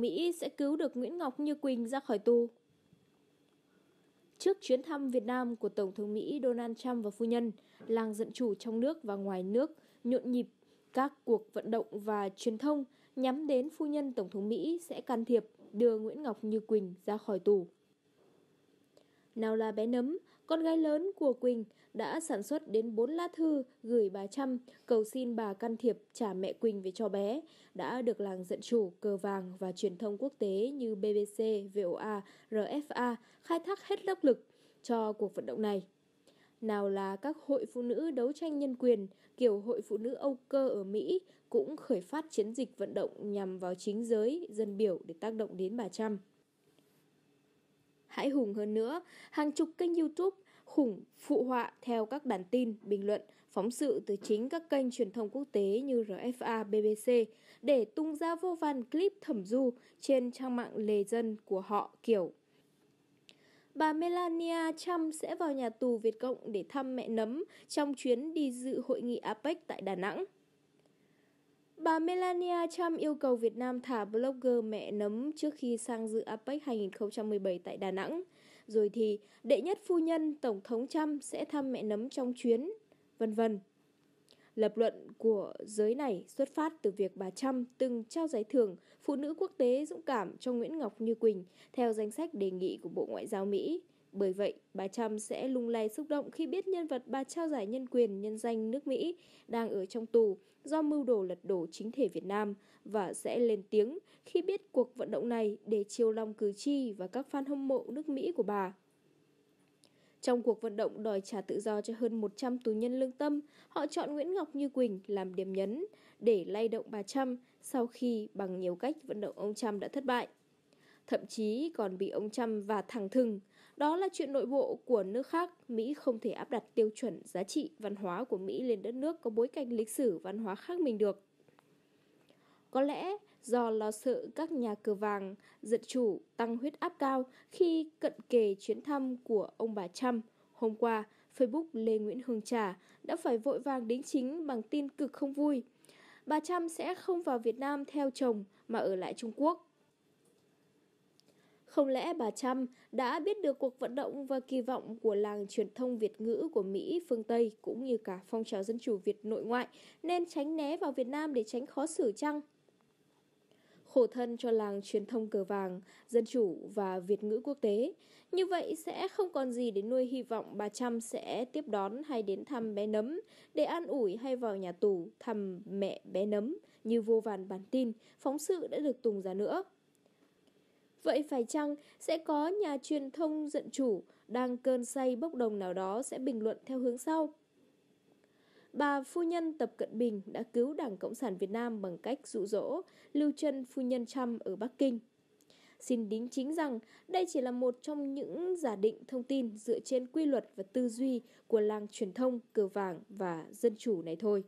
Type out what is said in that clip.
Mỹ sẽ cứu được Nguyễn Ngọc Như Quỳnh ra khỏi tù. Trước chuyến thăm Việt Nam của Tổng thống Mỹ Donald Trump và phu nhân, làng dân chủ trong nước và ngoài nước nhộn nhịp các cuộc vận động và truyền thông nhắm đến phu nhân Tổng thống Mỹ sẽ can thiệp đưa Nguyễn Ngọc Như Quỳnh ra khỏi tù. Nào là bé nấm, con gái lớn của Quỳnh đã sản xuất đến 4 lá thư gửi bà Trăm cầu xin bà can thiệp trả mẹ Quỳnh về cho bé, đã được làng dẫn chủ, cờ vàng và truyền thông quốc tế như BBC, VOA, RFA khai thác hết lớp lực cho cuộc vận động này nào là các hội phụ nữ đấu tranh nhân quyền kiểu hội phụ nữ Âu Cơ ở Mỹ cũng khởi phát chiến dịch vận động nhằm vào chính giới dân biểu để tác động đến bà Trump hãi hùng hơn nữa, hàng chục kênh YouTube khủng phụ họa theo các bản tin, bình luận, phóng sự từ chính các kênh truyền thông quốc tế như RFA, BBC để tung ra vô vàn clip thẩm du trên trang mạng lề dân của họ kiểu bà Melania Trump sẽ vào nhà tù Việt Cộng để thăm mẹ nấm trong chuyến đi dự hội nghị APEC tại Đà Nẵng. Bà Melania Trump yêu cầu Việt Nam thả blogger mẹ nấm trước khi sang dự APEC 2017 tại Đà Nẵng. Rồi thì, đệ nhất phu nhân Tổng thống Trump sẽ thăm mẹ nấm trong chuyến, vân vân. Lập luận của giới này xuất phát từ việc bà Trump từng trao giải thưởng Phụ nữ quốc tế dũng cảm cho Nguyễn Ngọc Như Quỳnh theo danh sách đề nghị của Bộ Ngoại giao Mỹ. Bởi vậy, bà Trump sẽ lung lay xúc động khi biết nhân vật bà trao giải nhân quyền nhân danh nước Mỹ đang ở trong tù do mưu đồ lật đổ chính thể Việt Nam và sẽ lên tiếng khi biết cuộc vận động này để chiều lòng cử tri và các fan hâm mộ nước Mỹ của bà. Trong cuộc vận động đòi trả tự do cho hơn 100 tù nhân lương tâm, họ chọn Nguyễn Ngọc Như Quỳnh làm điểm nhấn để lay động bà Trump sau khi bằng nhiều cách vận động ông Trump đã thất bại. Thậm chí còn bị ông Trump và thẳng thừng đó là chuyện nội bộ của nước khác, Mỹ không thể áp đặt tiêu chuẩn giá trị văn hóa của Mỹ lên đất nước có bối cảnh lịch sử văn hóa khác mình được. Có lẽ do lo sợ các nhà cờ vàng giật chủ tăng huyết áp cao khi cận kề chuyến thăm của ông bà Trump, hôm qua Facebook Lê Nguyễn Hương Trà đã phải vội vàng đính chính bằng tin cực không vui. Bà Trump sẽ không vào Việt Nam theo chồng mà ở lại Trung Quốc. Không lẽ bà Trump đã biết được cuộc vận động và kỳ vọng của làng truyền thông Việt ngữ của Mỹ, phương Tây cũng như cả phong trào dân chủ Việt nội ngoại nên tránh né vào Việt Nam để tránh khó xử chăng? khổ thân cho làng truyền thông cờ vàng, dân chủ và Việt ngữ quốc tế. Như vậy sẽ không còn gì để nuôi hy vọng bà Trump sẽ tiếp đón hay đến thăm bé nấm, để an ủi hay vào nhà tù thăm mẹ bé nấm như vô vàn bản tin, phóng sự đã được tung ra nữa. Vậy phải chăng sẽ có nhà truyền thông giận chủ đang cơn say bốc đồng nào đó sẽ bình luận theo hướng sau? Bà phu nhân Tập Cận Bình đã cứu Đảng Cộng sản Việt Nam bằng cách dụ dỗ lưu chân phu nhân Trump ở Bắc Kinh. Xin đính chính rằng đây chỉ là một trong những giả định thông tin dựa trên quy luật và tư duy của làng truyền thông cờ vàng và dân chủ này thôi.